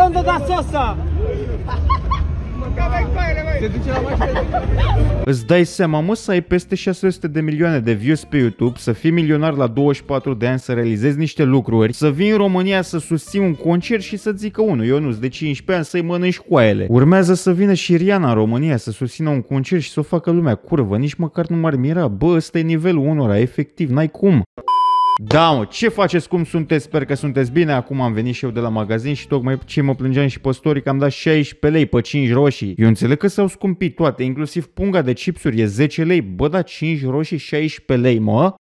Ronda da Sosa! Îți dai seama, mă, să ai peste 600 de milioane de views pe YouTube, să fii milionar la 24 de ani, să realizezi niște lucruri, să vii în România să susții un concert și să zică unul, eu nu de 15 ani să-i mănânci coaiele. Urmează să vină și Riana în România să susțină un concert și să o facă lumea curvă, nici măcar nu m-ar mira, bă, ăsta e nivelul unora, efectiv, n-ai cum. Da, mă, ce faceți, cum sunteți? Sper că sunteți bine. Acum am venit și eu de la magazin și tocmai ce mă plângeam și păstorii că am dat 16 lei pe 5 roșii. Eu înțeleg că s-au scumpit toate, inclusiv punga de chipsuri e 10 lei. Bă, da, 5 roșii 16 lei, mă?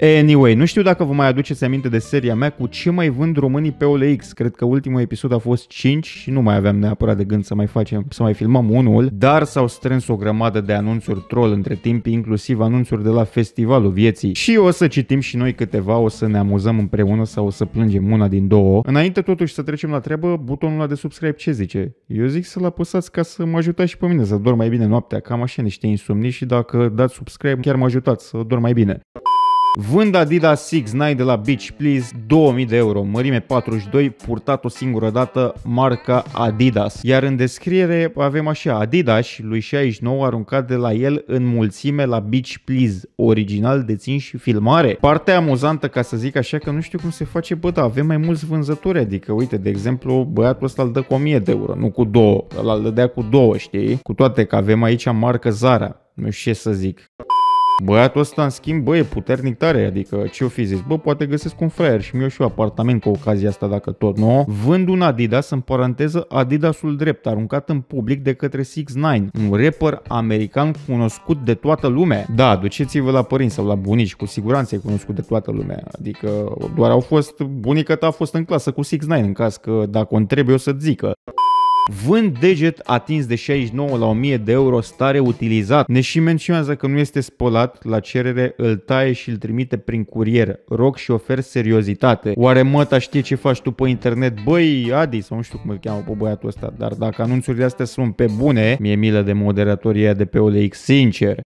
Anyway, nu știu dacă vă mai aduceți aminte de seria mea cu ce mai vând românii pe OLX. Cred că ultimul episod a fost 5 și nu mai aveam neapărat de gând să mai facem, să mai filmăm unul, dar s-au strâns o grămadă de anunțuri troll între timp, inclusiv anunțuri de la Festivalul Vieții. Și o să citim și noi câteva, o să ne amuzăm împreună sau o să plângem una din două. Înainte totuși să trecem la treabă, butonul ăla de subscribe ce zice? Eu zic să-l apăsați ca să mă ajutați și pe mine să dorm mai bine noaptea, cam așa niște insomni și dacă dați subscribe chiar mă ajutați să dorm mai bine. Vând Adidas Six Nine de la Beach Please 2000 de euro, mărime 42, purtat o singură dată, marca Adidas. Iar în descriere avem așa, Adidas lui 69 aruncat de la el în mulțime la Beach Please, original de țin și filmare. Partea amuzantă, ca să zic așa, că nu știu cum se face, bă, da, avem mai mulți vânzători, adică uite, de exemplu, băiatul ăsta îl dă cu 1000 de euro, nu cu 2, ăla îl dădea cu 2, știi? Cu toate că avem aici marca Zara, nu știu ce să zic. Băiatul ăsta, în schimb, bă, e puternic tare, adică ce-o fi zis? Bă, poate găsesc un fraier și mi-o și eu apartament cu ocazia asta, dacă tot nu. Vând un Adidas, în paranteză, Adidasul drept, aruncat în public de către 6 ix un rapper american cunoscut de toată lumea. Da, duceți-vă la părinți sau la bunici, cu siguranță e cunoscut de toată lumea. Adică doar au fost, bunica ta a fost în clasă cu 6 ix în caz că dacă o întreb eu să-ți zică. Vând deget atins de 69 la 1000 de euro stare utilizat. Ne și menționează că nu este spălat, la cerere îl taie și îl trimite prin curier. Rog și ofer seriozitate. Oare măta știe ce faci tu pe internet? Băi, Adi, sau nu știu cum îl cheamă pe băiatul ăsta, dar dacă anunțurile astea sunt pe bune, mie milă de moderatoria de pe OLX, sincer.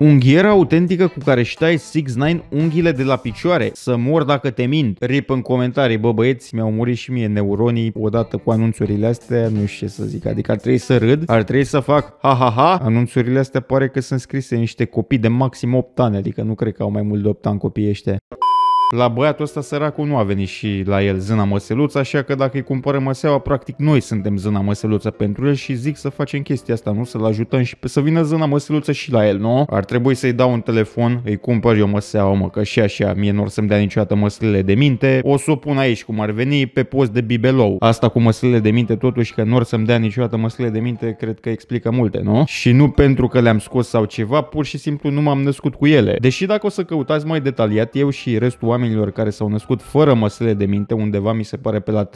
Unghiera autentică cu care își tai nine unghiile de la picioare. Să mor dacă te mint. Rip în comentarii, bă băieți, mi-au murit și mie neuronii odată cu anunțurile astea, nu știu ce să zic. Adică ar trebui să râd, ar trebui să fac ha ha ha. Anunțurile astea pare că sunt scrise niște copii de maxim 8 ani, adică nu cred că au mai mult de 8 ani copiii ăștia. La băiatul ăsta săracul nu a venit și la el zâna măseluță, așa că dacă îi cumpărăm măseaua, practic noi suntem zâna măseluță pentru el și zic să facem chestia asta, nu? Să-l ajutăm și pe să vină zâna măseluță și la el, nu? Ar trebui să-i dau un telefon, îi cumpăr eu măseaua, mă, că și așa, mie nu or să-mi dea niciodată măslele de minte. O să o pun aici, cum ar veni, pe post de bibelou. Asta cu măslele de minte, totuși că nu or să-mi dea niciodată măslele de minte, cred că explică multe, nu? Și nu pentru că le-am scos sau ceva, pur și simplu nu m-am născut cu ele. Deși dacă o să căutați mai detaliat, eu și restul oamenilor oamenilor care s-au născut fără măsele de minte, undeva mi se pare pe la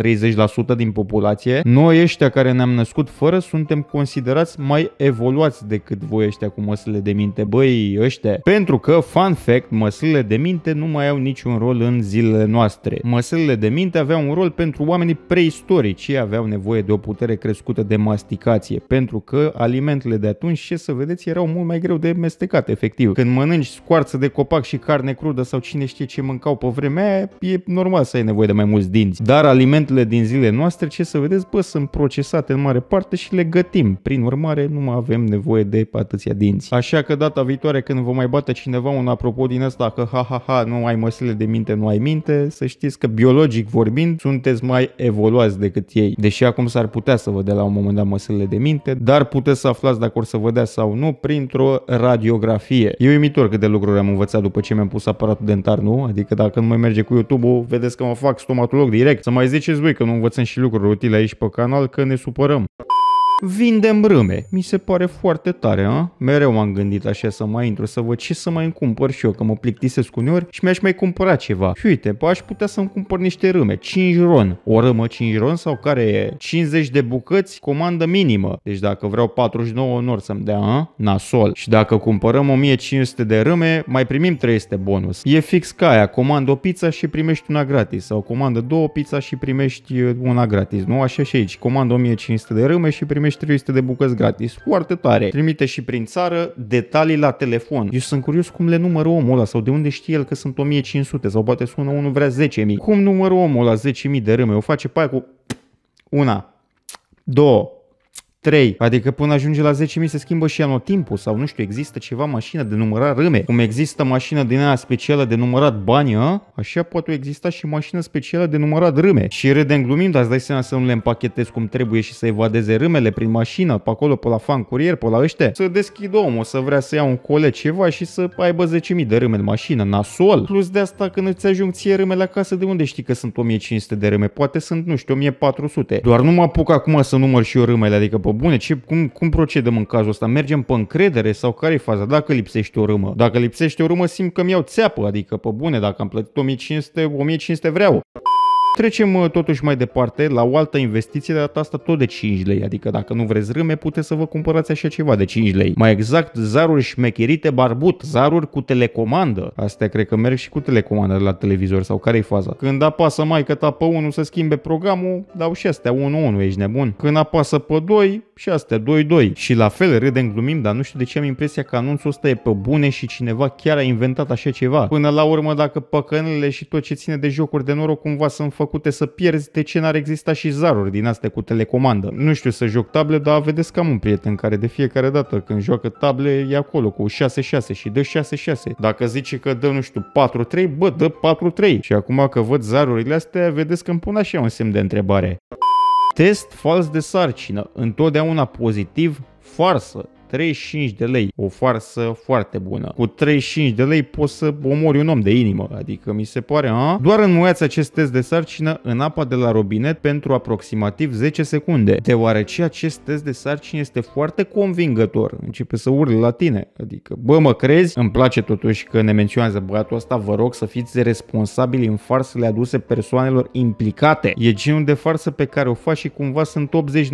30% din populație, noi ăștia care ne-am născut fără suntem considerați mai evoluați decât voi ăștia cu măsele de minte. Băi, ăștia, pentru că, fun fact, măsele de minte nu mai au niciun rol în zilele noastre. Măsele de minte aveau un rol pentru oamenii preistorici, ei aveau nevoie de o putere crescută de masticație, pentru că alimentele de atunci, ce să vedeți, erau mult mai greu de mestecat, efectiv. Când mănânci scoarță de copac și carne crudă sau cine știe ce mâncau mâncau pe vremea aia, e normal să ai nevoie de mai mulți dinți. Dar alimentele din zilele noastre, ce să vedeți, bă, sunt procesate în mare parte și le gătim. Prin urmare, nu mai avem nevoie de atâția dinți. Așa că data viitoare când vă mai bate cineva un apropo din asta că ha ha ha, nu ai măsile de minte, nu ai minte, să știți că biologic vorbind, sunteți mai evoluați decât ei. Deși acum s-ar putea să vă dea la un moment dat măsile de minte, dar puteți să aflați dacă or să vă dea sau nu printr-o radiografie. E uimitor cât de lucruri am învățat după ce mi-am pus aparatul dentar, nu? Adică dacă dar când mai merge cu YouTube-ul, vedeți că mă fac stomatolog direct. Să mai ziceți voi că nu învățăm și lucruri utile aici pe canal, că ne supărăm. Vindem râme. Mi se pare foarte tare, a? Mereu m-am gândit așa să mai intru, să văd ce să mai îmi cumpăr și eu, că mă plictisesc uneori și mi-aș mai cumpăra ceva. Și uite, pa, aș putea să-mi cumpăr niște râme. 5 ron. O râmă 5 ron sau care e 50 de bucăți, comandă minimă. Deci dacă vreau 49 nor să-mi dea, a? Nasol. Și dacă cumpărăm 1500 de râme, mai primim 300 bonus. E fix ca aia, comandă o pizza și primești una gratis sau comandă două pizza și primești una gratis, nu? Așa și aici, comandă 1500 de râme și primești primești 300 de bucăți gratis. Foarte tare. Trimite și prin țară detalii la telefon. Eu sunt curios cum le numără omul ăla sau de unde știe el că sunt 1500 sau poate sună unul vrea 10.000. Cum numără omul la 10.000 de râme? O face pe aia cu una, două, 3. Adică până ajunge la 10.000 se schimbă și anotimpul sau nu știu, există ceva mașină de numărat râme. Cum există mașină din aia specială de numărat bani, ă, așa poate exista și mașină specială de numărat râme. Și râdem glumim, dar îți dai seama să nu le împachetezi cum trebuie și să evadeze râmele prin mașină, pe acolo, pe la fan curier, pe la ăștia. Să deschid omul, să vrea să ia un colet ceva și să aibă 10.000 de râme în mașină, nasol. Plus de asta când îți ajung ție râmele acasă, de unde știi că sunt 1500 de râme? Poate sunt, nu știu, 1400. Doar nu mă apuc acum să număr și eu râmele, adică pe bune, ce, cum, cum procedăm în cazul ăsta? Mergem pe încredere sau care e faza? Dacă lipsește o râmă. Dacă lipsește o râmă, simt că mi iau țeapă, adică pe bune, dacă am plătit 1500, 1500 vreau. Trecem uh, totuși mai departe la o altă investiție, de data asta tot de 5 lei, adică dacă nu vreți râme, puteți să vă cumpărați așa ceva de 5 lei. Mai exact, zaruri șmecherite barbut, zaruri cu telecomandă. Astea cred că merg și cu telecomandă la televizor sau care-i faza. Când apasă mai că pe 1 să schimbe programul, dau și astea 1-1, ești nebun. Când apasă pe 2, și astea 2-2. Și la fel râdem, glumim, dar nu știu de ce am impresia că anunțul ăsta e pe bune și cineva chiar a inventat așa ceva. Până la urmă, dacă păcănele și tot ce ține de jocuri de noroc cumva sunt făcut făcute să pierzi, de ce n-ar exista și zaruri din astea cu telecomandă? Nu știu să joc table, dar vedeți că am un prieten care de fiecare dată când joacă table e acolo cu 6-6 și dă 6-6. Dacă zice că dă, nu știu, 4-3, bă, dă 4-3. Și acum că văd zarurile astea, vedeți că îmi pun așa un semn de întrebare. Test fals de sarcină, întotdeauna pozitiv, farsă. 35 de lei, o farsă foarte bună. Cu 35 de lei poți să omori un om de inimă, adică mi se pare, a? Doar înmuiați acest test de sarcină în apa de la robinet pentru aproximativ 10 secunde, deoarece acest test de sarcină este foarte convingător. Începe să urle la tine, adică, bă, mă crezi? Îmi place totuși că ne menționează băiatul ăsta, vă rog să fiți responsabili în farsele aduse persoanelor implicate. E genul de farsă pe care o faci și cumva sunt 80-90%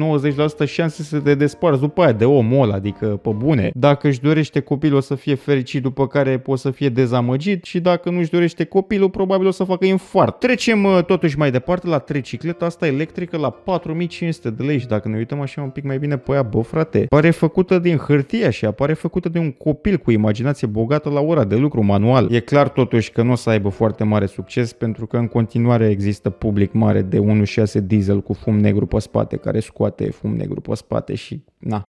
șanse să te desparți după aia de omul ăla, adică facă pe bune. Dacă își dorește copilul o să fie fericit, după care o să fie dezamăgit și dacă nu își dorește copilul, probabil o să facă infart. Trecem uh, totuși mai departe la tricicleta asta electrică la 4500 de lei și dacă ne uităm așa un pic mai bine pe ea, bă frate, pare făcută din hârtie și apare făcută de un copil cu imaginație bogată la ora de lucru manual. E clar totuși că nu o să aibă foarte mare succes pentru că în continuare există public mare de 1.6 diesel cu fum negru pe spate care scoate fum negru pe spate și na.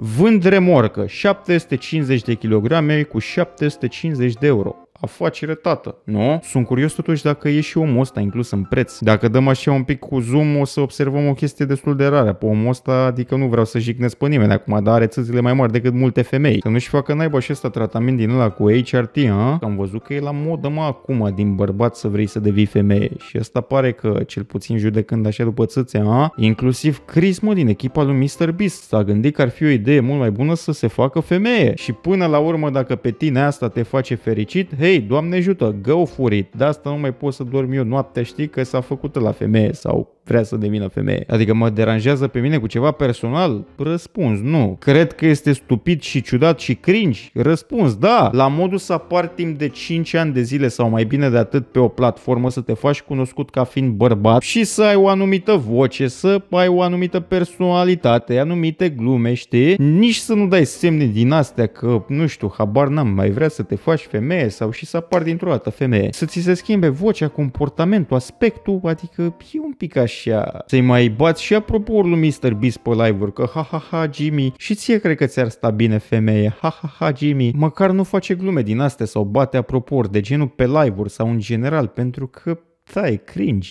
Vând remorcă 750 de kg cu 750 de euro afacere tată, nu? Sunt curios totuși dacă e și omul ăsta inclus în preț. Dacă dăm așa un pic cu zoom, o să observăm o chestie destul de rară pe omul ăsta, adică nu vreau să jignesc pe nimeni acum, dar are țâțile mai mari decât multe femei. Să nu-și facă naiba și ăsta tratament din ăla cu HRT, a? am văzut că e la modă mă acum din bărbat să vrei să devii femeie și asta pare că, cel puțin judecând așa după țâțe, a? Inclusiv Chris, mă, din echipa lui Mr. Beast s-a gândit că ar fi o idee mult mai bună să se facă femeie și până la urmă dacă pe tine asta te face fericit, hei, ei, doamne ajută, gău furit, de asta nu mai pot să dorm eu noaptea, știi că s-a făcut la femeie sau vrea să devină femeie. Adică mă deranjează pe mine cu ceva personal? Răspuns, nu. Cred că este stupid și ciudat și cringe? Răspuns, da. La modul să apar timp de 5 ani de zile sau mai bine de atât pe o platformă să te faci cunoscut ca fiind bărbat și să ai o anumită voce, să ai o anumită personalitate, anumite glume, știi? Nici să nu dai semne din astea că, nu știu, habar n-am, mai vrea să te faci femeie sau și să apar dintr-o dată femeie. Să ți se schimbe vocea, comportamentul, aspectul, adică e un pic așa așa. Să-i mai bați și apropo lui Mr. Beast pe live că ha-ha-ha Jimmy și ție cred că ți-ar sta bine femeie, ha-ha-ha Jimmy. Măcar nu face glume din astea sau bate apropo de genul pe live-uri sau în general pentru că, tai, cringe.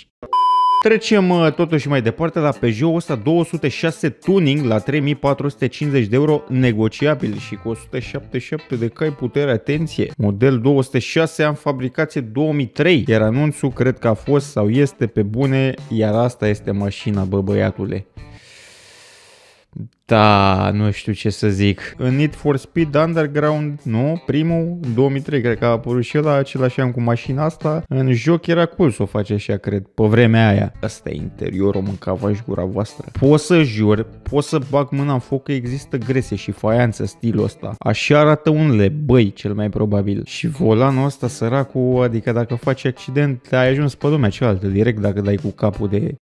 Trecem uh, totuși mai departe la Peugeot 206 Tuning la 3450 de euro negociabil și cu 177 de cai putere, atenție. Model 206 am fabricație 2003, iar anunțul cred că a fost sau este pe bune, iar asta este mașina, bă băiatule. Da, nu știu ce să zic. În Need for Speed Underground, nu, primul, 2003, cred că a apărut și ăla, același an cu mașina asta. În joc era cool să o faci așa, cred, pe vremea aia. Asta e interiorul, mâncava și gura voastră. Pot să jur, pot să bag mâna în foc că există grese și faianță stilul ăsta. Așa arată un băi, cel mai probabil. Și volanul ăsta săracul, adică dacă faci accident, ai ajuns pe lumea cealaltă direct dacă dai cu capul de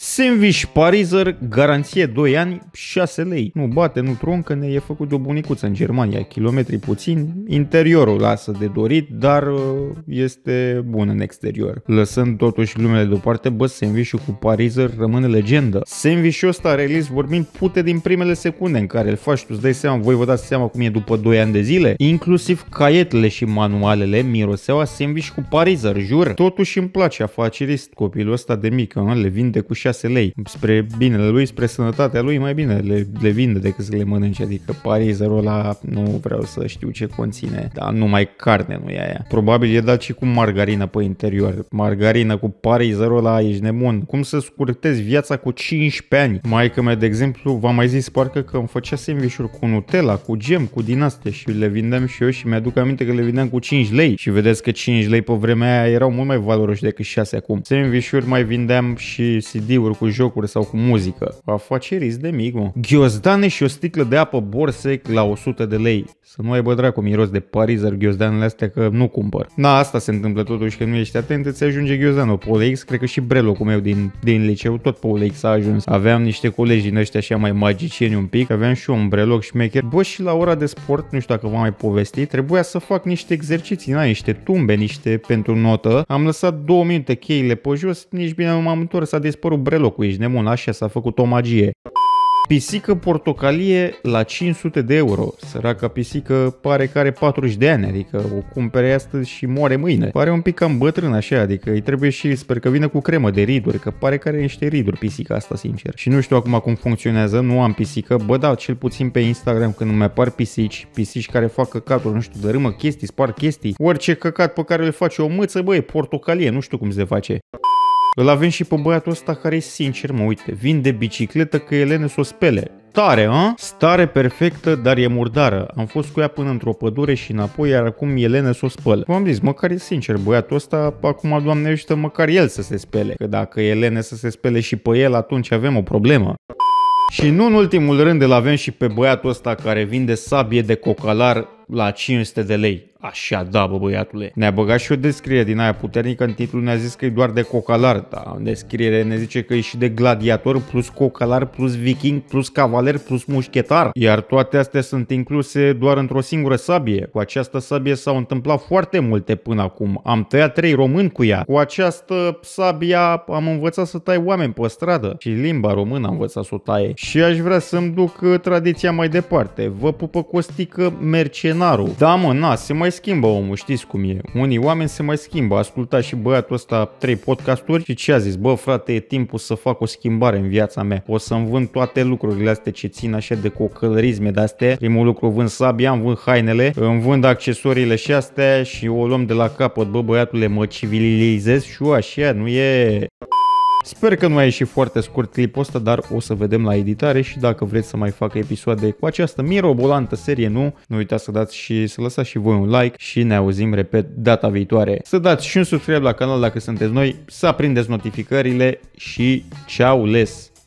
Sandwich Parizer, garanție 2 ani, 6 lei. Nu bate, nu troncă, ne e făcut de o bunicuță în Germania, kilometri puțin. Interiorul lasă de dorit, dar uh, este bun în exterior. Lăsând totuși lumele deoparte, bă, sandwich cu Parizer rămâne legendă. sandwich ăsta, realist vorbind, pute din primele secunde în care îl faci, tu îți dai seama, voi vă dați seama cum e după 2 ani de zile. Inclusiv caietele și manualele miroseau a sandwich cu Parizer, jur. Totuși îmi place afacerist copilul ăsta de mică, le vinde cu 6 6 lei. Spre binele lui, spre sănătatea lui, mai bine le, le vinde decât să le mănânce. Adică parizerul ăla nu vreau să știu ce conține, dar numai carne nu e aia. Probabil e dat și cu margarină pe interior. Margarină cu parizerul ăla, ești nebun. Cum să scurtezi viața cu 15 ani? Maica mea, de exemplu, v-am mai zis parcă că îmi făcea sandvișuri cu Nutella, cu gem, cu din astea și le vindeam și eu și mi-aduc aminte că le vindeam cu 5 lei și vedeți că 5 lei pe vremea aia erau mult mai valoroși decât 6 acum. Sandvișuri mai vindeam și CD CD-uri cu jocuri sau cu muzică. Afacerist de mic, mă. Ghiozdane și o sticlă de apă borsec la 100 de lei. Să nu ai bădra cu miros de parizer ghiozdanele astea că nu cumpăr. Na, asta se întâmplă totuși că nu ești atent, îți ajunge ghiozdanul polex, Cred că și cu meu din, din liceu tot polex a ajuns. Aveam niște colegi din ăștia așa mai magicieni un pic, aveam și un breloc șmecher. Bă, și la ora de sport, nu știu dacă v-am mai povesti, trebuia să fac niște exerciții, na, niște tumbe, niște pentru notă. Am lăsat două minute cheile pe jos, nici bine nu m-am întors, a dispărut ești nemun, așa s-a făcut o magie. Pisică portocalie la 500 de euro. Săraca pisică pare că are 40 de ani, adică o cumpere astăzi și moare mâine. Pare un pic cam bătrân așa, adică îi trebuie și sper că vine cu cremă de riduri, că pare că are niște riduri pisica asta, sincer. Și nu știu acum cum funcționează, nu am pisică, bă da, cel puțin pe Instagram când îmi apar pisici, pisici care fac căcaturi, nu știu, dărâmă chestii, spar chestii, orice căcat pe care le face o mâță, băi, portocalie, nu știu cum se face. Îl avem și pe băiatul ăsta care, e sincer, mă uite, vinde bicicletă că Elena s-o spele. Tare, a? Stare perfectă, dar e murdară. Am fost cu ea până într-o pădure și înapoi, iar acum Elena s-o spăl. V-am zis, măcar e sincer, băiatul ăsta, acum, doamne ajută, măcar el să se spele. Că dacă Elena să se spele și pe el, atunci avem o problemă. Și nu în ultimul rând îl avem și pe băiatul ăsta care vinde sabie de cocalar la 500 de lei. Așa, da, bă, băiatule. Ne-a băgat și o descriere din aia puternică în titlu, ne-a zis că e doar de cocalar, da. În descriere ne zice că e și de gladiator, plus cocalar, plus viking, plus cavaler, plus mușchetar. Iar toate astea sunt incluse doar într-o singură sabie. Cu această sabie s-au întâmplat foarte multe până acum. Am tăiat trei români cu ea. Cu această sabia am învățat să tai oameni pe stradă. Și limba română am învățat să o taie. Și aș vrea să-mi duc uh, tradiția mai departe. Vă pupă Costică Mercenarul. Da, mă, na, se mai mai schimbă omul, știți cum e. Unii oameni se mai schimbă. Asculta și băiatul ăsta trei podcasturi și ce a zis? Bă, frate, e timpul să fac o schimbare în viața mea. O să-mi vând toate lucrurile astea ce țin așa de cocălărisme de astea. Primul lucru, vând sabia, îmi vând hainele, îmi vând accesoriile și astea și o luăm de la capăt. Bă, băiatule, mă civilizez și eu așa, nu e... Sper că nu a ieșit foarte scurt clipul ăsta, dar o să vedem la editare și dacă vreți să mai fac episoade cu această mirobolantă serie nu, nu uitați să dați și să lăsați și voi un like și ne auzim, repet, data viitoare. Să dați și un subscribe la canal dacă sunteți noi, să aprindeți notificările și ceau les!